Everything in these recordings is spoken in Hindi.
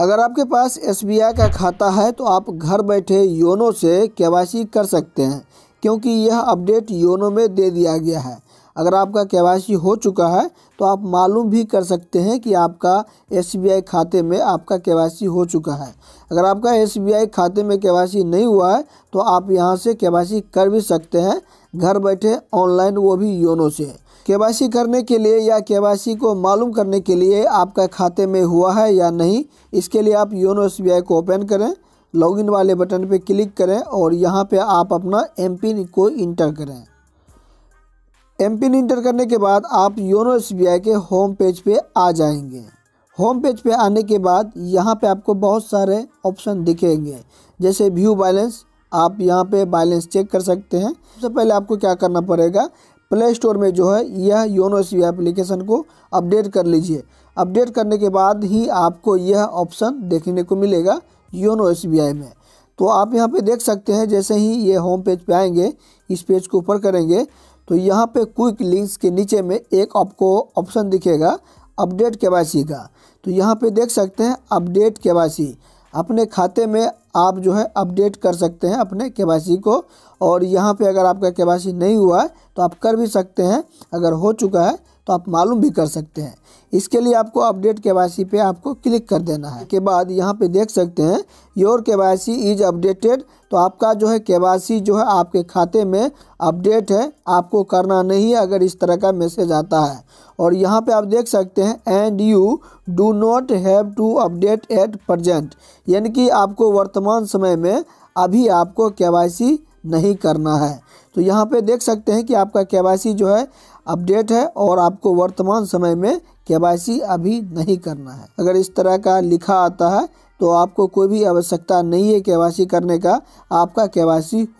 अगर आपके पास एस का खाता है तो आप घर बैठे योनो से के कर सकते हैं क्योंकि यह अपडेट योनो में दे दिया गया है अगर आपका के हो चुका है तो आप मालूम भी कर सकते हैं कि आपका एस खाते में आपका के हो चुका है अगर आपका एस खाते में के नहीं हुआ है तो आप यहाँ से के कर भी सकते हैं घर बैठे ऑनलाइन वो भी योनो से केवाईसी करने के लिए या केवाईसी को मालूम करने के लिए आपका खाते में हुआ है या नहीं इसके लिए आप योनो एस को ओपन करें लॉगिन वाले बटन पर क्लिक करें और यहाँ पर आप अपना एम को इंटर करें एम पिन इंटर करने के बाद आप योनो एस के होम पेज पे आ जाएंगे होम पेज पे आने के बाद यहाँ पे आपको बहुत सारे ऑप्शन दिखेंगे जैसे व्यू बैलेंस आप यहाँ पे बैलेंस चेक कर सकते हैं सबसे पहले आपको क्या करना पड़ेगा प्ले स्टोर में जो है यह योनो एस एप्लीकेशन को अपडेट कर लीजिए अपडेट करने के बाद ही आपको यह ऑप्शन देखने को मिलेगा योनो एस में तो आप यहाँ पे देख सकते हैं जैसे ही ये होम पेज पे आएंगे इस पेज को ऊपर करेंगे तो यहाँ पे क्विक लिंक्स के नीचे में एक आपको ऑप्शन दिखेगा अपडेट के का तो यहाँ पे देख सकते हैं अपडेट के अपने खाते में आप जो है अपडेट कर सकते हैं अपने के को और यहाँ पे अगर आपका के नहीं हुआ है तो आप कर भी सकते हैं अगर हो चुका है तो आप मालूम भी कर सकते हैं इसके लिए आपको अपडेट के वाई पे आपको क्लिक कर देना है के बाद यहाँ पे देख सकते हैं योर के वाई इज अपडेटेड तो आपका जो है के जो है आपके खाते में अपडेट है आपको करना नहीं है अगर इस तरह का मैसेज आता है और यहाँ पे आप देख सकते हैं and you do not have to update at present यानी कि आपको वर्तमान समय में अभी आपको के नहीं करना है तो यहाँ पे देख सकते हैं कि आपका के जो है अपडेट है और आपको वर्तमान समय में के अभी नहीं करना है अगर इस तरह का लिखा आता है तो आपको कोई भी आवश्यकता नहीं है के करने का आपका के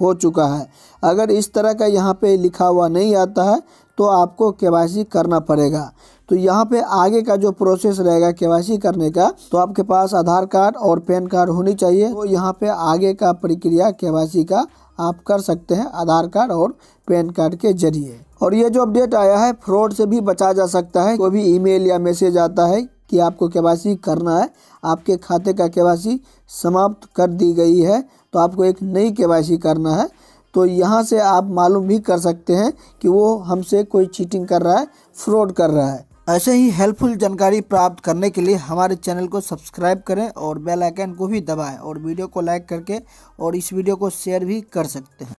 हो चुका है अगर इस तरह का यहाँ पे लिखा हुआ नहीं आता है तो आपको के करना पड़ेगा तो यहाँ पे आगे का जो प्रोसेस रहेगा केवाईसी करने का तो आपके पास आधार कार्ड और पैन कार्ड होनी चाहिए तो यहाँ पे आगे का प्रक्रिया केवाईसी का आप कर सकते हैं आधार कार्ड और पैन कार्ड के जरिए और ये जो अपडेट आया है फ्रॉड से भी बचा जा सकता है कोई भी ईमेल या मैसेज आता है कि आपको के करना है आपके खाते का के समाप्त कर दी गई है तो आपको एक नई के करना है तो यहाँ से आप मालूम भी कर सकते हैं कि वो हमसे कोई चीटिंग कर रहा है फ्रॉड कर रहा है ऐसे ही हेल्पफुल जानकारी प्राप्त करने के लिए हमारे चैनल को सब्सक्राइब करें और बेल आइकन को भी दबाएं और वीडियो को लाइक करके और इस वीडियो को शेयर भी कर सकते हैं